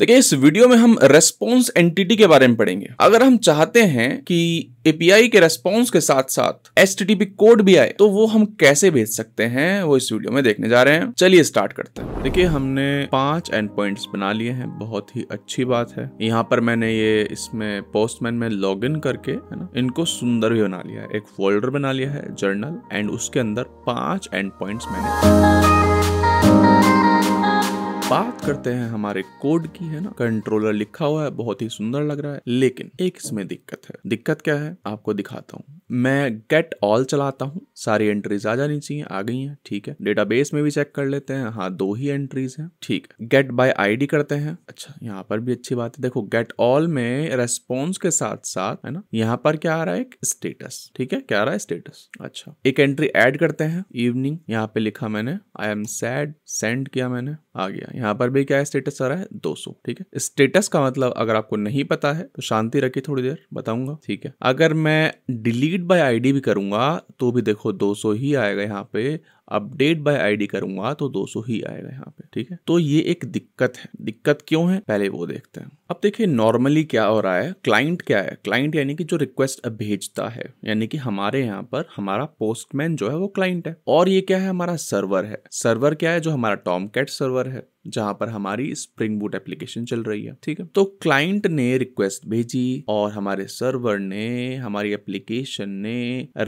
देखिए इस वीडियो में हम रेस्पॉन्स एंटिटी के बारे में पढ़ेंगे अगर हम चाहते हैं कि एपीआई के रेस्पॉन्स के साथ साथ एस कोड भी आए तो वो हम कैसे भेज सकते हैं वो इस वीडियो में देखने जा रहे हैं चलिए स्टार्ट करते हैं देखिए हमने पांच एंड पॉइंट्स बना लिए हैं बहुत ही अच्छी बात है यहाँ पर मैंने ये इसमें पोस्टमैन में लॉग इन करके है ना इनको सुंदर भी बना लिया है एक फोल्डर बना लिया है जर्नल एंड उसके अंदर पांच एंड पॉइंट्स मैंने बात करते हैं हमारे कोड की है ना कंट्रोलर लिखा हुआ है बहुत ही सुंदर लग रहा है लेकिन एक इसमें दिक्कत है दिक्कत क्या है आपको दिखाता हूँ मैं गेट ऑल चलाता हूँ सारी एंट्रीज आ जानी चाहिए आ गई हैं ठीक है डेटाबेस में भी चेक कर लेते हैं हाँ दो ही एंट्रीज हैं ठीक है गेट बाय आईडी करते हैं अच्छा यहाँ पर भी अच्छी बात है देखो गेट ऑल में रेस्पॉन्स के साथ साथ है ना यहाँ पर क्या आ रहा है एक स्टेटस ठीक है क्या आ रहा है स्टेटस अच्छा एक एंट्री एड करते हैं इवनिंग यहाँ पे लिखा मैंने आई एम सैड सेंड किया मैंने आ गया यहाँ पर भी क्या है स्टेटस आ रहा है दो ठीक है स्टेटस का मतलब अगर आपको नहीं पता है तो शांति रखिए थोड़ी देर बताऊंगा ठीक है अगर मैं डिलीट डिलीट बाय आईडी भी करूंगा तो भी देखो 200 ही आएगा यहाँ पे अपडेट बाय आईडी करूंगा तो 200 ही आएगा यहाँ पे ठीक है तो ये एक दिक्कत है दिक्कत क्यों है पहले वो देखते हैं अब देखिए नॉर्मली क्या हो रहा है क्लाइंट क्या है क्लाइंट यानी कि जो रिक्वेस्ट भेजता है यानी कि हमारे यहाँ पर हमारा पोस्टमैन जो है वो क्लाइंट है और ये क्या है हमारा सर्वर है सर्वर क्या है जो हमारा टॉम सर्वर है जहां पर हमारी स्प्रिंग बूट एप्लीकेशन चल रही है ठीक है तो क्लाइंट ने रिक्वेस्ट भेजी और हमारे सर्वर ने हमारी एप्लीकेशन ने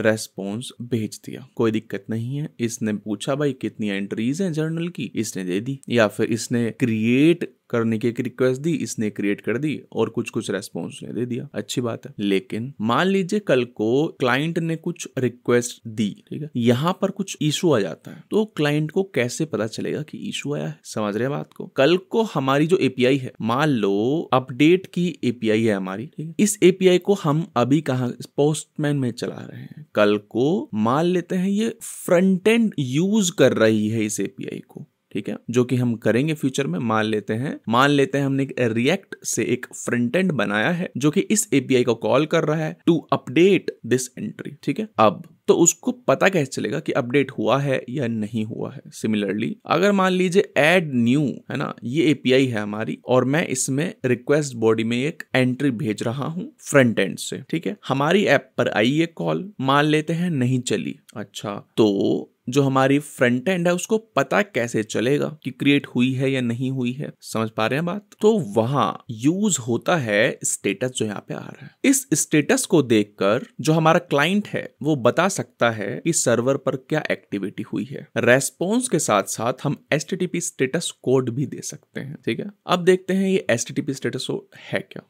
रेस्पॉन्स भेज दिया कोई दिक्कत नहीं है इसने पूछा भाई कितनी एंट्रीज हैं जर्नल की इसने दे दी या फिर इसने क्रिएट करने की एक रिक्वेस्ट दी इसने क्रिएट कर दी और कुछ कुछ रेस्पॉन्स ने दे दिया अच्छी बात है लेकिन मान लीजिए कल को क्लाइंट ने कुछ रिक्वेस्ट दी ठीक है यहाँ पर कुछ इशू आ जाता है तो क्लाइंट को कैसे पता चलेगा कि इशू आया है समझ रहे हैं बात को कल को हमारी जो एपीआई है मान लो अपडेट की एपीआई है हमारी ठीक है इस एपीआई को हम अभी कहा पोस्टमैन में चला रहे हैं कल को मान लेते हैं ये फ्रंट एंड यूज कर रही है इस एपीआई को ठीक है जो कि हम करेंगे फ्यूचर में मान लेते हैं मान लेते हैं हमने रिएक्ट से एक फ्रंट एंड बनाया है जो कि इस एपीआई को कॉल कर रहा है टू अपडेट दिस एंट्री ठीक है अब तो उसको पता कैसे चलेगा कि अपडेट हुआ है या नहीं हुआ है सिमिलरली अगर मान लीजिए एड न्यू है ना ये एपीआई है हमारी और मैं इसमें रिक्वेस्ट बॉडी में एक एंट्री भेज रहा हूँ फ्रंट एंड से ठीक है हमारी ऐप पर आई ये कॉल मान लेते हैं नहीं चली अच्छा तो जो हमारी फ्रंट एंड है उसको पता कैसे चलेगा कि क्रिएट हुई है या नहीं हुई है समझ पा रहे हैं बात तो वहां यूज होता है स्टेटस जो यहाँ पे आ रहा है इस स्टेटस को देखकर जो हमारा क्लाइंट है वो बता सकता है कि सर्वर पर क्या एक्टिविटी हुई है रेस्पॉन्स के साथ साथ हम एस स्टेटस कोड भी दे सकते हैं ठीक है अब देखते हैं ये एस स्टेटस है क्या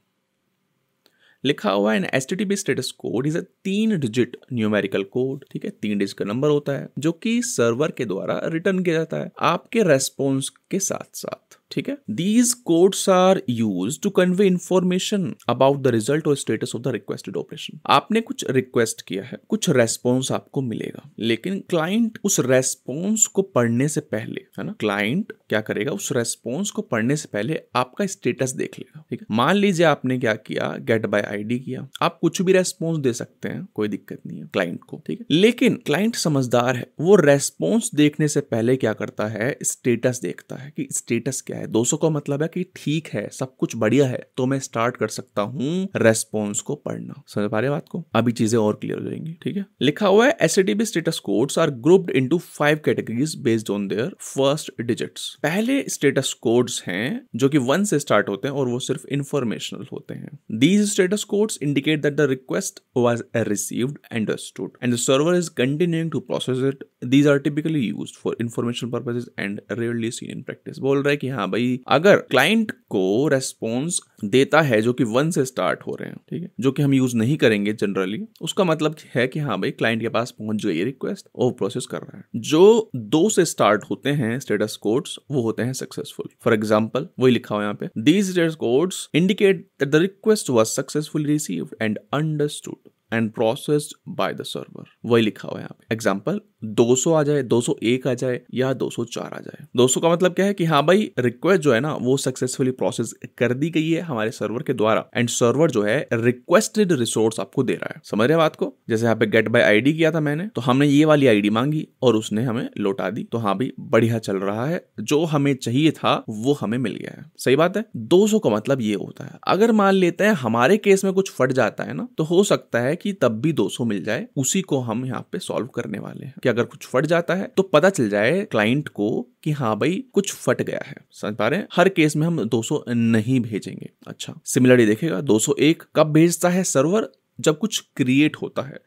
लिखा हुआ है S T status code is a तीन डिजिट न्यूमेरिकल कोड ठीक है तीन डिजिट का नंबर होता है जो कि सर्वर के द्वारा रिटर्न किया जाता है आपके रेस्पॉन्स के साथ साथ ठीक है these codes are use to convey information about the result और status of the requested operation आपने कुछ रिक्वेस्ट किया है कुछ रेस्पॉन्स आपको मिलेगा लेकिन क्लाइंट उस रेस्पॉन्स को पढ़ने से पहले है ना क्लाइंट क्या करेगा उस रेस्पॉन्स को पढ़ने से पहले आपका स्टेटस देख लेगा ठीक है मान लीजिए आपने क्या किया गेट बाय आईडी किया आप कुछ भी रेस्पॉन्स दे सकते हैं कोई दिक्कत नहीं है क्लाइंट को ठीक है लेकिन क्लाइंट समझदार है वो रेस्पॉन्स देखने से पहले क्या करता है स्टेटस देखता है कि स्टेटस क्या गया है 200 का मतलब है कि ठीक है सब कुछ बढ़िया है तो मैं स्टार्ट कर सकता हूँ रेस्पॉन्स को पढ़ना समझ पा रहे बात को अभी चीजें और क्लियर हो जाएंगी ठीक है लिखा हुआ है एसिडीबी status codes are grouped into five categories based on their first digit पहले स्टेटस कोड्स हैं जो की वन से स्टार्ट होते हैं और वो सिर्फ इन्फॉर्मेशनल होते हैं these status codes indicate that the request was received stood and the server is continuing to process it these are typically use for information purposes and rarely seen in practice बोल रहे हैं कि हाँ हाँ भाई अगर क्लाइंट को response देता है जो कि वन से स्टार्ट हो रहे हैं ठीक है जो कि हम यूज नहीं करेंगे जनरली उसका मतलब है कि हाँ भाई क्लाइंट के पास पहुंच गई रिक्वेस्ट और प्रोसेस कर रहा है जो दो से स्टार्ट होते हैं स्टेटस कोड्स वो होते हैं सक्सेसफुल फॉर एग्जाम्पल वही लिखा हुआ यहाँ पे these status codes indicate the request was successful receive and understood and processed by the server वही लिखा हुआ है यहाँ पे एग्जाम्पल 200 आ जाए 201 आ जाए या 204 आ जाए 200 का मतलब क्या है कि हाँ भाई रिक्वेस्ट जो है ना वो सक्सेसफुली प्रोसेस कर दी गई है हमारे सर्वर के द्वारा एंड सर्वर जो है रिक्वेस्टेड रिसोर्स आपको दे रहा है समझ रहे बात को जैसे यहाँ पे गेट बाय आईडी किया था मैंने तो हमने ये वाली आईडी मांगी और उसने हमें लौटा दी तो हाँ भाई बढ़िया चल रहा है जो हमें चाहिए था वो हमें मिल गया है सही बात है दो का मतलब ये होता है अगर मान लेते हैं हमारे केस में कुछ फट जाता है ना तो हो सकता है कि तब भी दो मिल जाए उसी को हम यहाँ पे सॉल्व करने वाले हैं कि अगर कुछ फट जाता है तो पता चल जाए क्लाइंट को कि हाँ भाई कुछ फट गया है समझ पा रहे हैं हर केस में हम 200 नहीं भेजेंगे अच्छा सिमिलरली देखेगा 201 कब भेजता है सर्वर जब कुछ क्रिएट होता है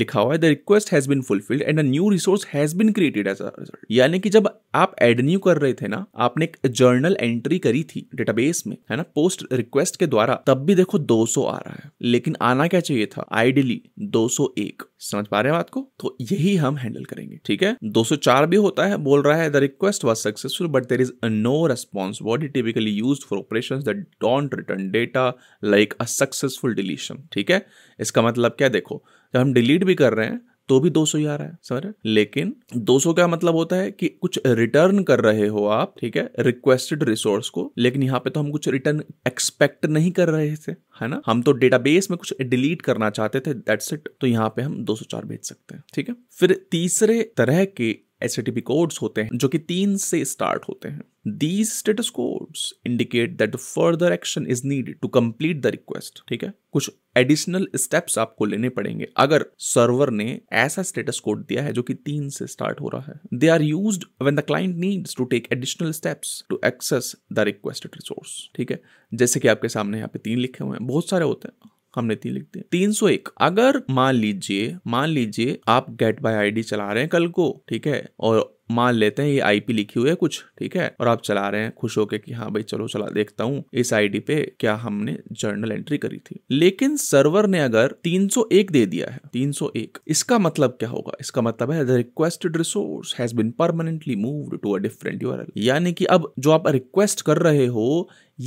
लिखा हुआ है the request has been fulfilled and a new resource has been created as a result यानी कि जब आप एड न्यू कर रहे थे ना आपने एक जर्नल एंट्री करी थी डेटाबेस में है ना पोस्ट रिक्वेस्ट के द्वारा तब भी देखो 200 आ रहा है लेकिन आना क्या चाहिए था आइडियली 201 समझ पा रहे हैं बात को तो यही हम हैंडल करेंगे ठीक है 204 भी होता है बोल रहा है the request was successful but there is a no response what it typically use for operation that don't return data like a successful deletion ठीक है इसका मतलब क्या देखो जब हम डिलीट भी कर रहे हैं तो भी 200 ही आ रहा है सर लेकिन 200 का मतलब होता है कि कुछ रिटर्न कर रहे हो आप ठीक है रिक्वेस्टेड रिसोर्स को लेकिन यहाँ पे तो हम कुछ रिटर्न एक्सपेक्ट नहीं कर रहे थे है ना हम तो डेटाबेस में कुछ डिलीट करना चाहते थे दैट्स इट तो यहाँ पे हम 204 भेज सकते हैं ठीक है फिर तीसरे तरह के एस कोड्स होते हैं जो कि तीन से स्टार्ट होते हैं these status codes indicate that further action is need to complete the request ठीक है कुछ एडिशनल स्टेप्स आपको लेने पड़ेंगे अगर सर्वर ने ऐसा स्टेटस कोड दिया है जो कि तीन से स्टार्ट हो रहा है they are use when the client needs to take additional steps to access the requested resource ठीक है जैसे कि आपके सामने यहाँ पे तीन लिखे हुए हैं बहुत सारे होते हैं हम नीति लिखते हैं तीन सौ एक अगर मान लीजिए मान लीजिए आप गेट बाय आईडी चला रहे हैं कल को ठीक है और मान लेते हैं ये आईपी लिखी हुई है कुछ ठीक है और आप चला रहे हैं खुश होके कि हाँ भाई चलो चला देखता हूँ इस आईडी पे क्या हमने जर्नल एंट्री करी थी लेकिन सर्वर ने अगर 301 दे दिया है 301 इसका मतलब क्या होगा इसका मतलब है requested resource has been permanently moved to a different URL यानी कि अब जो आप रिक्वेस्ट कर रहे हो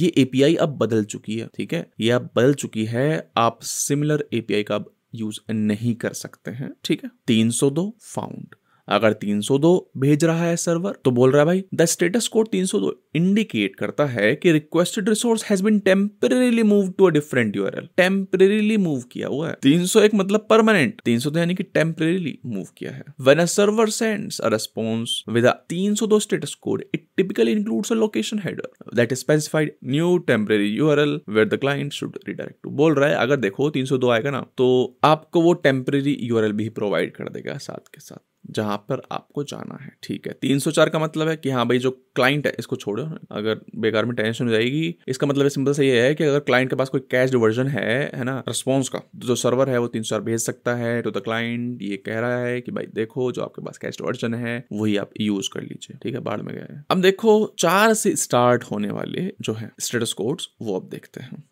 ये एपीआई अब बदल चुकी है ठीक है ये अब बदल चुकी है आप सिमिलर एपीआई का अब यूज नहीं कर सकते हैं ठीक है 302 फाउंड अगर 302 भेज रहा है सर्वर तो बोल रहा है भाई द स्टेटस कोड 302 इंडिकेट करता है कि requested resource has been temporarily move to a different URL temporarily move किया हुआ है 301 मतलब परमानेंट 302 यानी कि टेम्परेली मूव किया है when a server sends a response with a 302 status code it typically includes a location header that is specified new temporary URL where the client should redirect to. बोल रहा है अगर देखो 302 आएगा ना तो आपको वो टेम्परेरी यूआरएल भी प्रोवाइड कर देगा साथ के साथ जहाँ पर आपको जाना है ठीक है 304 का मतलब है कि हाँ भाई जो क्लाइंट है इसको छोड़ो अगर बेकार में टेंशन हो जाएगी इसका मतलब सिंपल से ये है कि अगर क्लाइंट के पास कोई कैश वर्जन है है ना रिस्पॉन्स का तो जो सर्वर है वो तीन भेज सकता है टू द क्लाइंट ये कह रहा है कि भाई देखो जो आपके पास कैश वर्जन है वही आप यूज कर लीजिए ठीक है बाढ़ में गए अब देखो चार से स्टार्ट होने वाले जो है स्टेटस कोड्स वो आप देखते हैं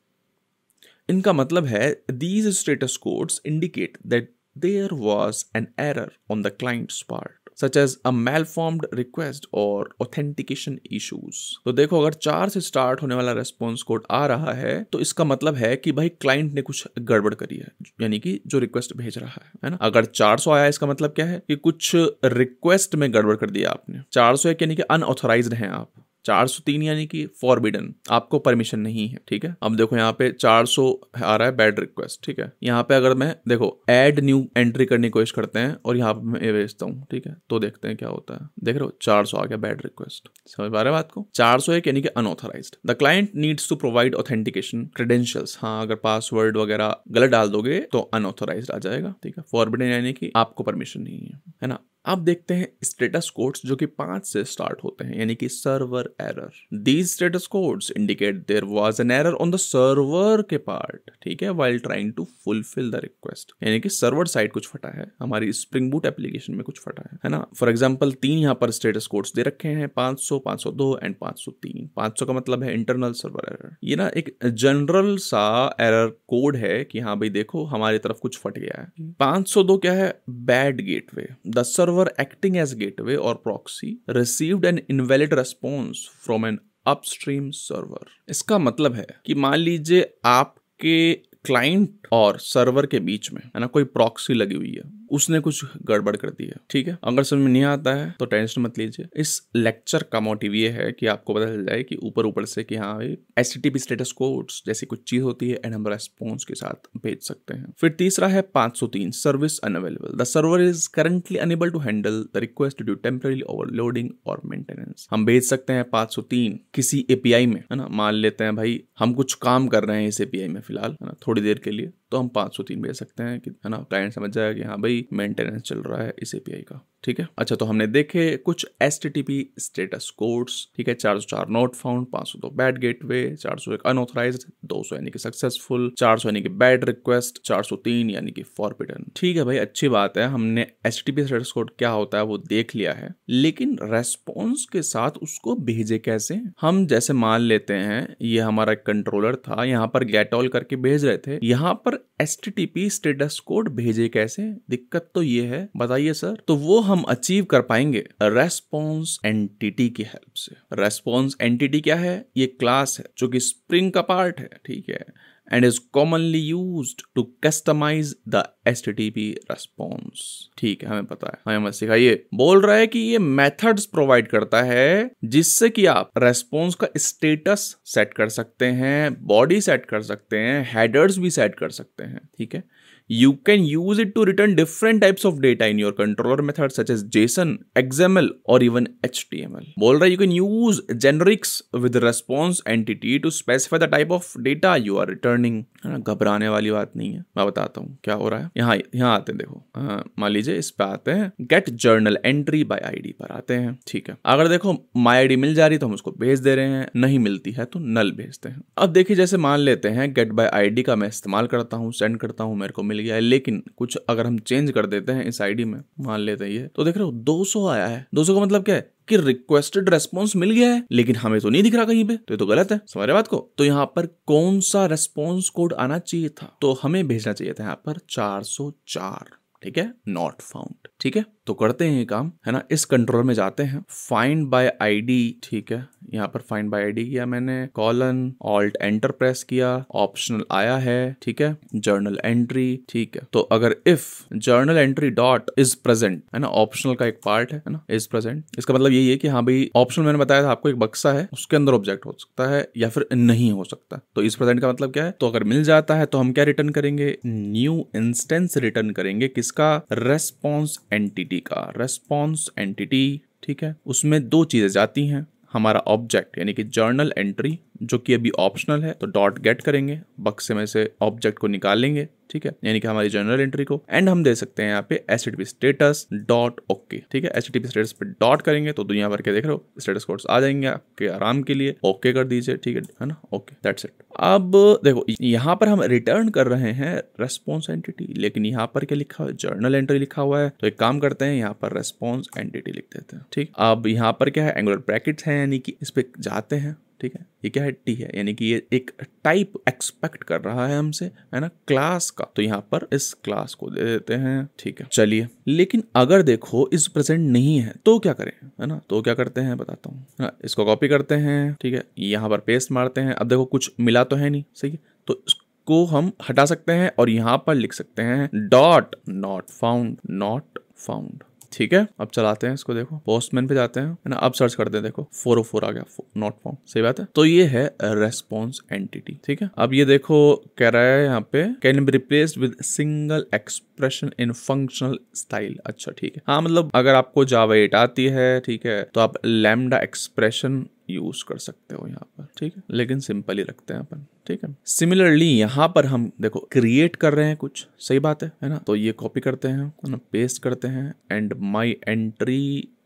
इनका मतलब है these status codes indicate that there was an error on the client's part. Such as a malformed request और ऑथेंटिकेशन इश्यूज तो देखो अगर चार से स्टार्ट होने वाला रेस्पॉन्स कोड आ रहा है तो इसका मतलब है कि भाई क्लाइंट ने कुछ गड़बड़ करी है यानी कि जो रिक्वेस्ट भेज रहा है है ना अगर चार सौ आया इसका मतलब क्या है कि कुछ रिक्वेस्ट में गड़बड़ कर दिया आपने चार सौ यानी कि अनऑथोराइज हैं आप चार सौ तीन यानी कि फॉरबिडन आपको परमिशन नहीं है ठीक है अब देखो यहाँ पे चार सौ आ रहा है बैड रिक्वेस्ट ठीक है यहाँ पे अगर मैं देखो एड न्यू एंट्री करने की कोशिश करते हैं और यहाँ पे मैं ये भेजता हूँ ठीक है तो देखते हैं क्या होता है देख रहे हो चार सौ आ गया बैड रिक्वेस्ट समझ पा रहे बात को चार सौ एक यानी कि unauthorized the client needs to provide authentication credentials हाँ अगर पासवर्ड वगैरह गलत डाल दोगे तो अनऑथोराइज आ जाएगा ठीक है फॉरबिडन यानी कि आपको परमिशन नहीं है है ना अब देखते हैं स्टेटस कोड्स जो कि पांच से स्टार्ट होते हैं यानी कि server error these status codes indicate there was an error on the server के पार्ट ठीक है while trying to fulfill the request यानी कि सर्वर साइड कुछ फटा है हमारी स्प्रिंग बूट एप्लीकेशन में कुछ फटा है है ना फॉर एग्जाम्पल तीन यहाँ पर स्टेटस कोड्स दे रखे हैं पांच सौ पांच सौ दो एंड पांच सौ तीन पांच सौ का मतलब है इंटरनल सर्वर एरर ये ना एक जनरल सा एरर कोड है कि हाँ भाई देखो हमारी तरफ कुछ फट गया है पांच सौ दो क्या है bad gateway the server server acting as gateway or proxy received an invalid response from an upstream server. इसका मतलब है कि मान लीजिए आपके क्लाइंट और सर्वर के बीच में है ना कोई प्रॉक्सी लगी हुई है उसने कुछ गड़बड़ कर दी है ठीक है अगर समझ में नहीं आता है तो टेंशन मत लीजिए इस लेक्चर का मोटिव ये है कि आपको पता चल जाए कि ऊपर ऊपर से कि हाँ भाई एस स्टेटस कोड्स जैसी कुछ चीज होती है एंड हम रेस्पॉन्स के साथ भेज सकते हैं फिर तीसरा है पांच सौ तीन service unavailable the server is currently unable to handle the request due temporary overloading और मेंटेनेंस हम भेज सकते हैं पांच सौ तीन किसी एपीआई में है ना मान लेते हैं भाई हम कुछ काम कर रहे हैं इस एपीआई में फिलहाल है ना थोड़ी देर के लिए तो हम पाँच सौ तीन भेज सकते हैं कि है ना क्लाइंट समझ जाएगा कि हाँ भाई मेंटेनेंस चल रहा है इस ए का ठीक है अच्छा तो हमने देखे कुछ S T T P status codes ठीक है चार सौ चार नॉट फाउंड पांच सौ दो बैड गेट वे चार सौ एक अनऑथराइज दो सौ यानी कि सक्सेसफुल चार सौ यानी कि बैड रिक्वेस्ट चार सौ तीन यानी कि फॉरबिडन ठीक है भाई अच्छी बात है हमने S T P status code क्या होता है वो देख लिया है लेकिन रेस्पॉन्स के साथ उसको भेजे कैसे हम जैसे मान लेते हैं ये हमारा कंट्रोलर था यहाँ पर गेट ऑल करके भेज रहे थे यहाँ पर S T T P status code भेजे कैसे दिक्कत तो ये है बताइए सर तो वो हम अचीव कर पाएंगे रेस्पॉन्स एंटिटी की हेल्प से रेस्पॉन्स एंटिटी क्या है ये क्लास है जो कि स्प्रिंग का पार्ट है ठीक है and is commonly use to customise the S T T P response ठीक है हमें पता है हमें मत सिखाइए बोल रहा है कि ये मेथड्स प्रोवाइड करता है जिससे कि आप रेस्पॉन्स का स्टेटस सेट कर सकते हैं बॉडी सेट कर सकते हैं हेडर्स भी सेट कर सकते हैं ठीक है you can use it to return different types of data in your controller method such as JSON, XML or even HTML. Moreover, you can use generics with response entity to specify the type of data you are returning. घबराने वाली बात नहीं है मैं बताता हूँ क्या हो रहा है यहाँ यहाँ आते हैं देखो मान लीजिए इस पे आते हैं get journal entry by ID पर आते हैं ठीक है अगर देखो माई आईडी मिल जा रही तो हम उसको भेज दे रहे हैं नहीं मिलती है तो नल भेजते हैं अब देखिए जैसे मान लेते हैं गेट बाय आईडी का मैं इस्तेमाल करता हूँ सेंड करता हूँ मेरे को मिल मिल गया है लेकिन कुछ अगर हम चेंज कर देते हैं इस आईडी में मान लेते हैं ये तो देख रहे हो 200 आया है 200 का मतलब क्या है कि रिक्वेस्टेड रेस्पॉन्स मिल गया है लेकिन हमें तो नहीं दिख रहा कहीं पे तो ये तो गलत है समझ रहे बात को तो यहाँ पर कौन सा रेस्पॉन्स कोड आना चाहिए था तो हमें भेजना चाहिए था यहाँ पर चार ठीक है नॉट फाउंड ठीक है तो करते हैं ये काम है ना इस कंट्रोल में जाते हैं फाइंड बाय आईडी ठीक है यहाँ पर फाइंड बाय आईडी किया मैंने कॉलन ऑल्ट एंटर प्रेस किया ऑप्शनल आया है ठीक है जर्नल एंट्री ठीक है तो अगर if journal entry dot is present है ना ऑप्शनल का एक पार्ट है ना इज प्रेजेंट इसका मतलब यही है कि हाँ भाई ऑप्शन मैंने बताया था आपको एक बक्सा है उसके अंदर ऑब्जेक्ट हो सकता है या फिर नहीं हो सकता तो इस प्रेजेंट का मतलब क्या है तो अगर मिल जाता है तो हम क्या रिटर्न करेंगे न्यू इंस्टेंस रिटर्न करेंगे किसका रेस्पॉन्स एंटिटी का रेस्पॉन्स एंटिटी ठीक है उसमें दो चीज़ें जाती हैं हमारा ऑब्जेक्ट यानी कि जर्नल एंट्री जो कि अभी ऑप्शनल है तो डॉट गेट करेंगे बक्से में से ऑब्जेक्ट को निकाल लेंगे ठीक है यानी कि हमारी जनरल एंट्री को एंड हम दे सकते हैं यहाँ पे एच स्टेटस डॉट ओके ठीक है एच स्टेटस पे डॉट करेंगे तो दुनिया भर के देख रहे हो स्टेटस कोड्स आ जाएंगे आपके आराम के लिए ओके okay कर दीजिए ठीक है है ना ओके दैट्स इट अब देखो यहाँ पर हम रिटर्न कर रहे हैं रेस्पॉन्स एंटिटी लेकिन यहाँ पर क्या लिखा हुआ जर्नल एंट्री लिखा हुआ है तो एक काम करते हैं यहाँ पर रेस्पॉन्स एंटिटी लिख देते हैं ठीक अब यहाँ पर क्या है एंगुलर ब्रैकेट है यानी कि इस पे जाते हैं ठीक है ये क्या है टी है यानी कि ये एक टाइप एक्सपेक्ट कर रहा है हमसे है ना क्लास का तो यहाँ पर इस क्लास को दे देते हैं ठीक है चलिए लेकिन अगर देखो इस प्रेजेंट नहीं है तो क्या करें है ना तो क्या करते हैं बताता हूँ इसको कॉपी करते हैं ठीक है यहाँ पर पेस्ट मारते हैं अब देखो कुछ मिला तो है नहीं सही है तो इसको हम हटा सकते हैं और यहाँ पर लिख सकते हैं dot not found not found ठीक है अब चलाते हैं इसको देखो पोस्टमैन पे जाते हैं ना अब सर्च करते हैं देखो फोर फोर oh आ गया नॉट फॉर्म सही बात है तो ये है रेस्पॉन्स एंटिटी ठीक है अब ये देखो कह रहा है यहाँ पे can be replace with single expression in functional style अच्छा ठीक है हाँ मतलब अगर आपको जावा एट आती है ठीक है तो आप लेमडा एक्सप्रेशन यूज कर सकते हो यहाँ पर ठीक है लेकिन सिंपल ही रखते हैं अपन ठीक है सिमिलरली यहाँ पर हम देखो क्रिएट कर रहे हैं कुछ सही बात है है ना तो ये कॉपी करते हैं पेस्ट करते हैं एंड माई एंट्री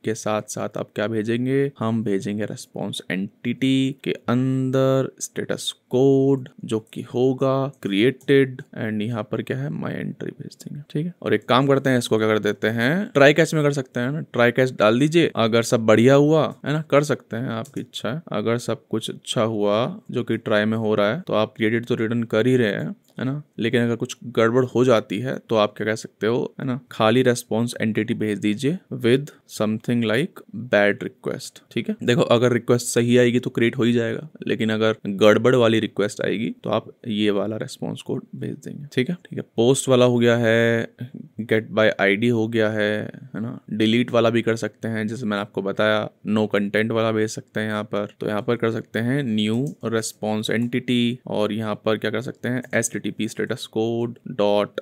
के साथ साथ आप क्या भेजेंगे हम भेजेंगे रेस्पॉन्स एंटिटी के अंदर स्टेटस कोड जो कि होगा क्रिएटेड एंड यहाँ पर क्या है माई एंट्री भेज देंगे ठीक है और एक काम करते हैं इसको क्या कर देते हैं ट्राई कैश में कर सकते हैं ना ट्राई कैश डाल दीजिए अगर सब बढ़िया हुआ है ना कर सकते हैं आपकी इच्छा है अगर सब कुछ अच्छा हुआ जो कि ट्राई में हो रहा है तो आप क्रिएटेड तो रिटर्न कर ही रहे हैं है ना लेकिन अगर कुछ गड़बड़ हो जाती है तो आप क्या कह सकते हो है ना खाली रेस्पॉन्स एंटिटी भेज दीजिए with something like bad request ठीक है देखो अगर रिक्वेस्ट सही आएगी तो क्रिएट हो ही जाएगा लेकिन अगर गड़बड़ वाली रिक्वेस्ट आएगी तो आप ये वाला रेस्पॉन्स कोड भेज देंगे ठीक है ठीक है पोस्ट वाला हो गया है गेट बाय आईडी हो गया है है ना डिलीट वाला भी कर सकते हैं जैसे मैंने आपको बताया नो कंटेंट वाला भेज सकते हैं यहाँ पर तो यहाँ पर कर सकते हैं न्यू रेस्पॉन्स एंटिटी और यहाँ पर क्या कर सकते हैं S T T P status code dot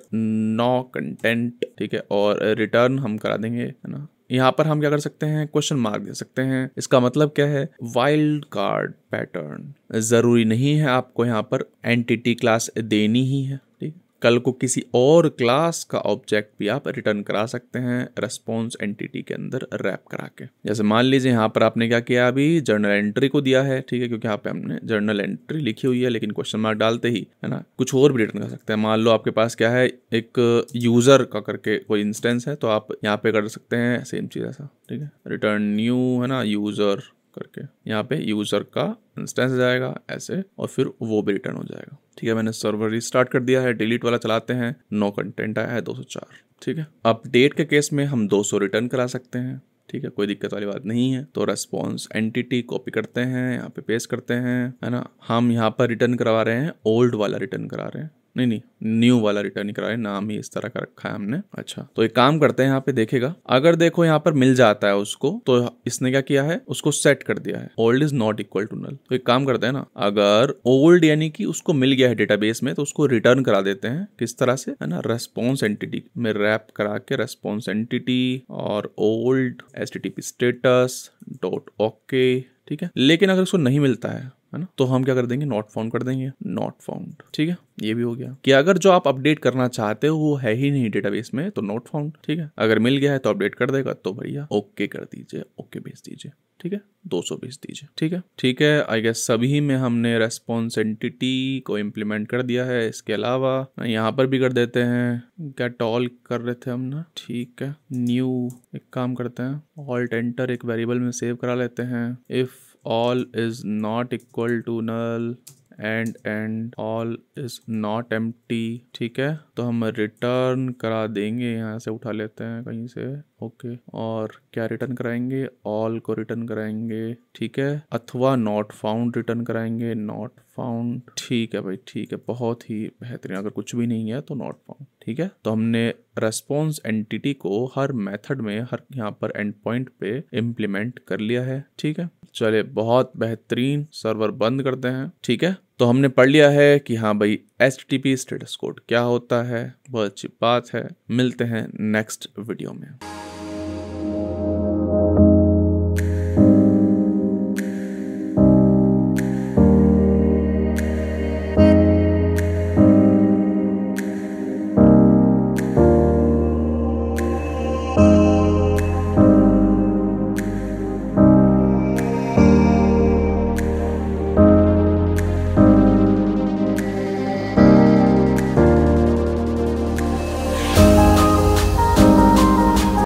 no content ठीक है और रिटर्न हम करा देंगे है ना यहाँ पर हम क्या कर सकते हैं क्वेश्चन मार्क दे सकते हैं इसका मतलब क्या है वाइल्ड कार्ड पैटर्न जरूरी नहीं है आपको यहाँ पर एंटिटी क्लास देनी ही है कल को किसी और क्लास का ऑब्जेक्ट भी आप रिटर्न करा सकते हैं रेस्पॉन्स एंटिटी के अंदर रैप करा के जैसे मान लीजिए यहाँ पर आपने क्या किया अभी जर्नल एंट्री को दिया है ठीक है क्योंकि यहाँ पे हमने जर्नल एंट्री लिखी हुई है लेकिन क्वेश्चन मार्क डालते ही है ना कुछ और भी रिटर्न कर सकते हैं मान लो आपके पास क्या है एक यूजर का करके कोई इंस्टेंस है तो आप यहाँ पे कर सकते हैं सेम चीज ऐसा ठीक है रिटर्न न्यू है ना यूजर करके यहाँ पे यूजर का इंस्टेंस जाएगा ऐसे और फिर वो भी रिटर्न हो जाएगा ठीक है मैंने सर्वर रिस्टार्ट कर दिया है डिलीट वाला चलाते हैं नो कंटेंट आया है दो ठीक है अपडेट के केस में हम 200 रिटर्न करा सकते हैं ठीक है कोई दिक्कत वाली बात नहीं है तो रेस्पॉन्स एंटिटी कॉपी करते हैं यहाँ पे पेस्ट करते हैं है ना हम यहाँ पर रिटर्न करवा रहे हैं ओल्ड वाला रिटर्न करा रहे हैं नहीं नहीं न्यू वाला रिटर्न ही करा है नाम ही इस तरह का रखा है हमने अच्छा तो एक काम करते हैं यहाँ पे देखेगा अगर देखो यहाँ पर मिल जाता है उसको तो इसने क्या किया है उसको सेट कर दिया है old is not equal to null तो एक काम करते हैं ना अगर ओल्ड यानी कि उसको मिल गया है डेटाबेस में तो उसको रिटर्न करा देते हैं किस तरह से है ना रेस्पॉन्स एंटिटी में रैप करा के रेस्पॉन्स एंटिटी और old S status dot okay ठीक है लेकिन अगर उसको नहीं मिलता है है ना तो हम क्या कर देंगे नॉट फाउंड कर देंगे नॉट फाउंड ठीक है ये भी हो गया कि अगर जो आप अपडेट करना चाहते हो वो है ही नहीं डेटाबेस में तो नॉट फाउंड ठीक है अगर मिल गया है तो अपडेट कर देगा तो भैया ओके कर दीजिए ओके भेज दीजिए ठीक है सौ भेज दीजिए ठीक है ठीक है आई गेस सभी में हमने रेस्पॉन्स एंटिटी को इम्प्लीमेंट कर दिया है इसके अलावा यहाँ पर भी कर देते हैं क्या टॉल कर रहे थे हम ना ठीक है न्यू एक काम करते हैं ऑल्ट एंटर एक वेरिएबल में सेव करा लेते हैं if all is not equal to null and and all is not empty ठीक है तो हम रिटर्न करा देंगे यहाँ से उठा लेते हैं कहीं से ओके और क्या रिटर्न कराएंगे ऑल को रिटर्न कराएंगे ठीक है अथवा नॉट फाउंड रिटर्न कराएंगे नॉट फाउंड ठीक है भाई ठीक है बहुत ही बेहतरीन अगर कुछ भी नहीं है तो नॉट फाउंड ठीक है तो हमने रेस्पॉन्स एंटिटी को हर मेथड में हर यहाँ पर एंड पॉइंट पे इम्प्लीमेंट कर लिया है ठीक है चले बहुत बेहतरीन सर्वर बंद करते हैं ठीक है तो हमने पढ़ लिया है कि हाँ भाई H T P status code क्या होता है बहुत अच्छी बात है मिलते हैं नेक्स्ट वीडियो में